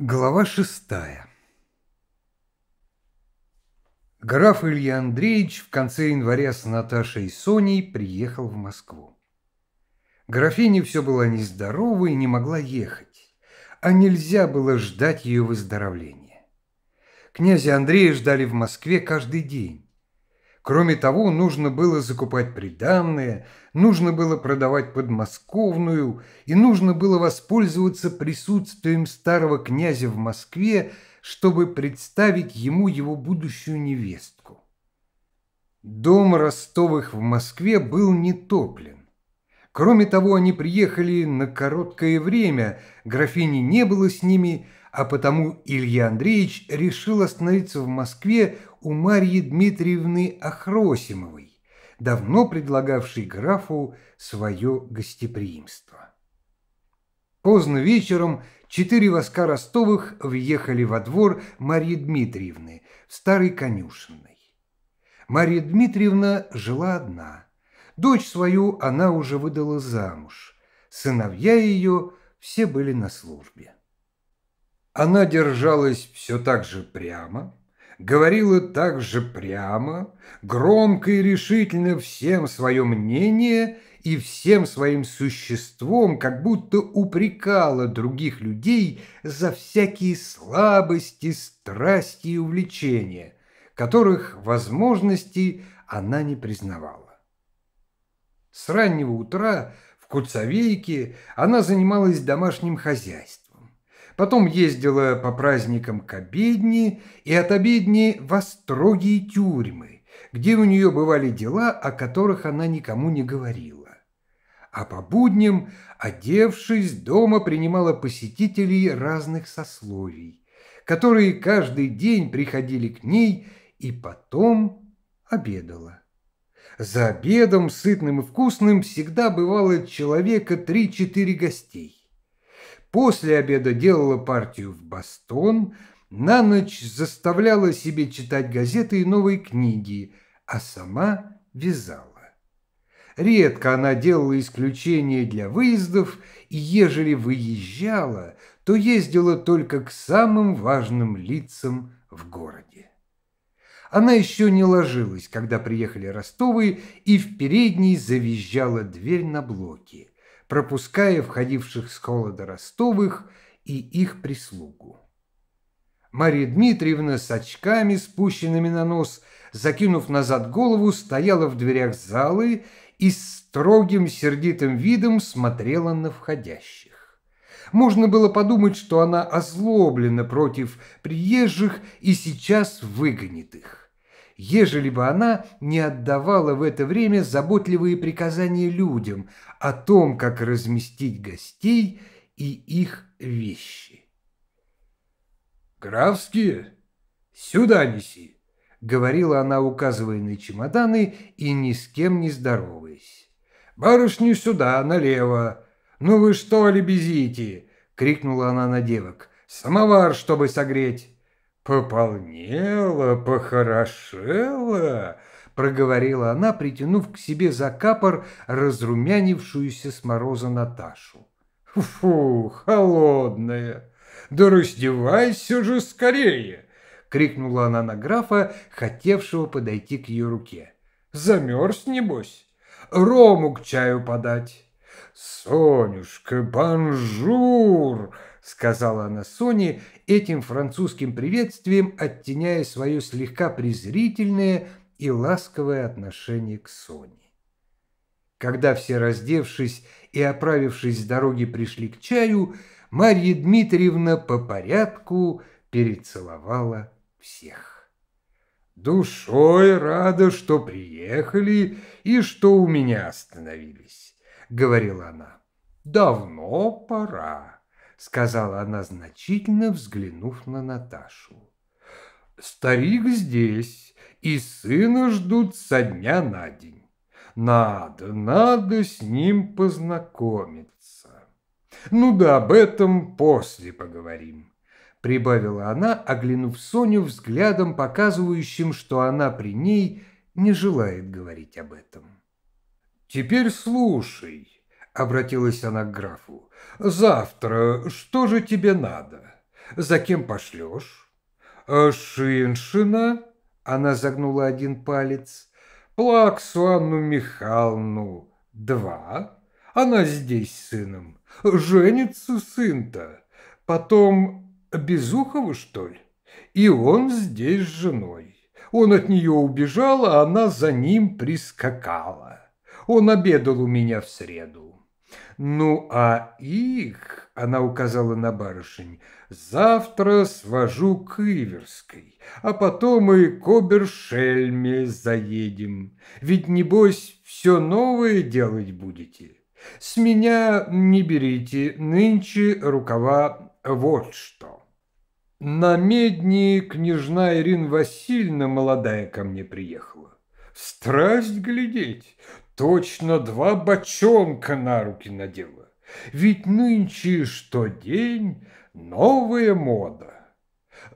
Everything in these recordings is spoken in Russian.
Глава шестая Граф Илья Андреевич в конце января с Наташей и Соней приехал в Москву. Графиня все была нездорова и не могла ехать, а нельзя было ждать ее выздоровления. Князя Андрея ждали в Москве каждый день. Кроме того, нужно было закупать приданное, нужно было продавать подмосковную и нужно было воспользоваться присутствием старого князя в Москве, чтобы представить ему его будущую невестку. Дом Ростовых в Москве был не топлен. Кроме того, они приехали на короткое время, графини не было с ними, а потому Илья Андреевич решил остановиться в Москве у Марьи Дмитриевны Ахросимовой, давно предлагавшей графу свое гостеприимство. Поздно вечером четыре воска Ростовых въехали во двор Марьи Дмитриевны в старой конюшенной. Марья Дмитриевна жила одна. Дочь свою она уже выдала замуж. Сыновья ее все были на службе. Она держалась все так же прямо, говорила так же прямо, громко и решительно всем свое мнение и всем своим существом, как будто упрекала других людей за всякие слабости, страсти и увлечения, которых возможностей она не признавала. С раннего утра в Куцовейке она занималась домашним хозяйством потом ездила по праздникам к обедне и от обедни во строгие тюрьмы, где у нее бывали дела, о которых она никому не говорила. А по будням, одевшись, дома принимала посетителей разных сословий, которые каждый день приходили к ней и потом обедала. За обедом, сытным и вкусным, всегда бывало человека три-четыре гостей после обеда делала партию в бастон, на ночь заставляла себе читать газеты и новые книги, а сама вязала. Редко она делала исключение для выездов, и ежели выезжала, то ездила только к самым важным лицам в городе. Она еще не ложилась, когда приехали Ростовы, и в передней завизжала дверь на блоке пропуская входивших с холода Ростовых и их прислугу. Мария Дмитриевна с очками, спущенными на нос, закинув назад голову, стояла в дверях залы и строгим сердитым видом смотрела на входящих. Можно было подумать, что она озлоблена против приезжих и сейчас выгонит их ежели бы она не отдавала в это время заботливые приказания людям о том, как разместить гостей и их вещи. «Графские, сюда неси!» — говорила она, указывая на чемоданы и ни с кем не здороваясь. «Барышни сюда, налево! Ну вы что ли лебезите!» — крикнула она на девок. «Самовар, чтобы согреть!» «Пополнела, похорошела», — проговорила она, притянув к себе за капор разрумянившуюся с мороза Наташу. «Фу, холодная! Да раздевайся же скорее!» — крикнула она на графа, хотевшего подойти к ее руке. «Замерз, небось? Рому к чаю подать!» «Сонюшка, бонжур!» сказала она Соне, этим французским приветствием оттеняя свое слегка презрительное и ласковое отношение к Соне. Когда все раздевшись и оправившись с дороги пришли к чаю, Марья Дмитриевна по порядку перецеловала всех. «Душой рада, что приехали и что у меня остановились», — говорила она. «Давно пора» сказала она значительно, взглянув на Наташу. «Старик здесь, и сына ждут со дня на день. Надо, надо с ним познакомиться. Ну да, об этом после поговорим» прибавила она, оглянув Соню взглядом, показывающим, что она при ней не желает говорить об этом. «Теперь слушай», обратилась она к графу. «Завтра что же тебе надо? За кем пошлешь?» «Шиншина?» – она загнула один палец. «Плаксу Анну Михайловну?» «Два?» «Она здесь с сыном. Женится сын-то. Потом Безухову что ли? И он здесь с женой. Он от нее убежал, а она за ним прискакала. Он обедал у меня в среду. Ну, а их, она указала на барышень, завтра свожу к Иверской, а потом и к Обершельме заедем. Ведь, небось, все новое делать будете. С меня не берите, нынче рукава вот что. На медни княжна Ирина Васильевна молодая ко мне приехала. Страсть глядеть, точно два бочонка на руки надела. Ведь нынче что день новая мода.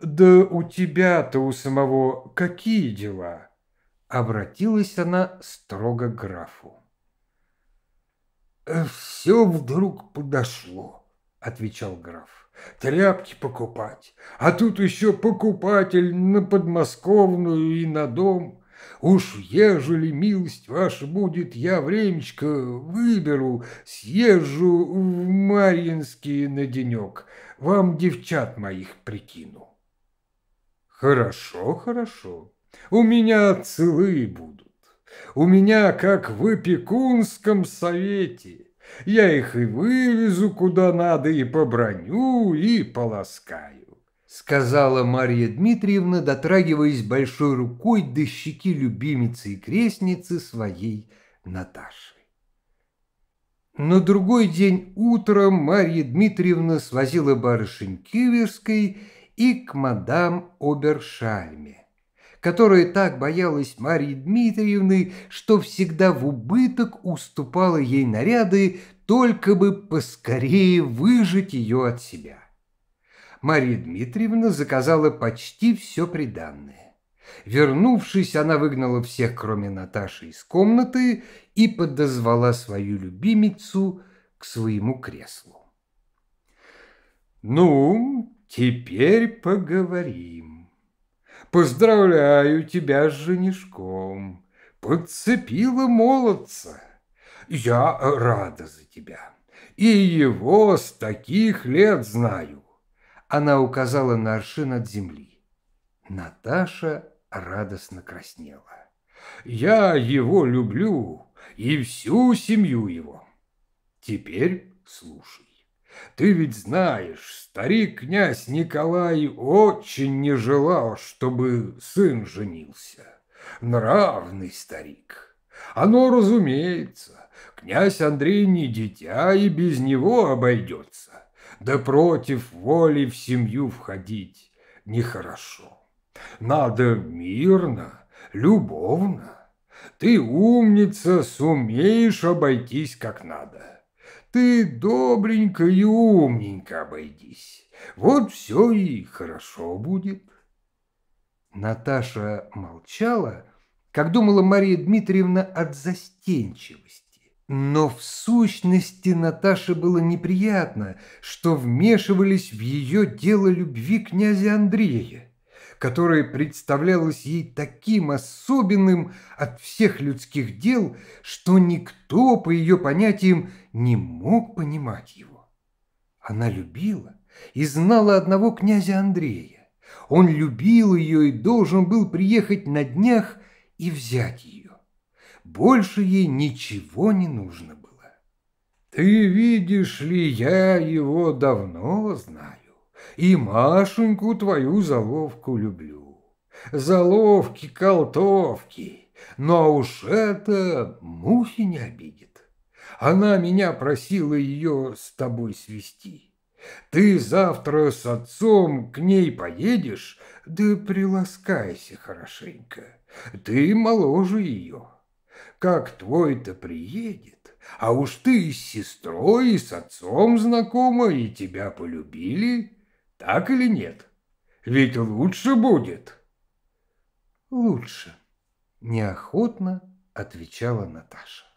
Да у тебя-то у самого какие дела? Обратилась она строго к графу. Э, Все вдруг подошло, отвечал граф. Тряпки покупать, а тут еще покупатель на подмосковную и на дом – Уж ежели милость ваша будет, я времечко выберу, съезжу в Марьинский на денек, вам девчат моих прикину. Хорошо, хорошо, у меня целые будут. У меня, как в опекунском совете, я их и вывезу куда надо, и поброню, и поласкаю сказала Марья Дмитриевна, дотрагиваясь большой рукой до щеки любимицы и крестницы своей Наташи. На другой день утром Марья Дмитриевна свозила барышень Киверской и к мадам Обершальме, которая так боялась Марьи Дмитриевны, что всегда в убыток уступала ей наряды, только бы поскорее выжить ее от себя. Мария Дмитриевна заказала почти все приданное. Вернувшись, она выгнала всех, кроме Наташи, из комнаты и подозвала свою любимицу к своему креслу. «Ну, теперь поговорим. Поздравляю тебя с женишком. Подцепила молодца. Я рада за тебя. И его с таких лет знаю. Она указала на аршин от земли. Наташа радостно краснела. «Я его люблю и всю семью его. Теперь слушай. Ты ведь знаешь, старик князь Николай очень не желал, чтобы сын женился. Нравный старик. Оно разумеется, князь Андрей не дитя и без него обойдется да против воли в семью входить нехорошо. Надо мирно, любовно. Ты, умница, сумеешь обойтись как надо. Ты добренько и умненько обойдись. Вот все и хорошо будет. Наташа молчала, как думала Мария Дмитриевна от застенчивости но в сущности Наташе было неприятно, что вмешивались в ее дело любви князя Андрея, которое представлялось ей таким особенным от всех людских дел, что никто, по ее понятиям, не мог понимать его. Она любила и знала одного князя Андрея. Он любил ее и должен был приехать на днях и взять ее. Больше ей ничего не нужно было. «Ты видишь ли, я его давно знаю, и Машеньку твою заловку люблю. Заловки-колтовки, но уж это мухи не обидит. Она меня просила ее с тобой свести». Ты завтра с отцом к ней поедешь, да приласкайся хорошенько. Ты моложе ее, как твой-то приедет. А уж ты и с сестрой, и с отцом знакома, и тебя полюбили, так или нет? Ведь лучше будет. Лучше, неохотно отвечала Наташа.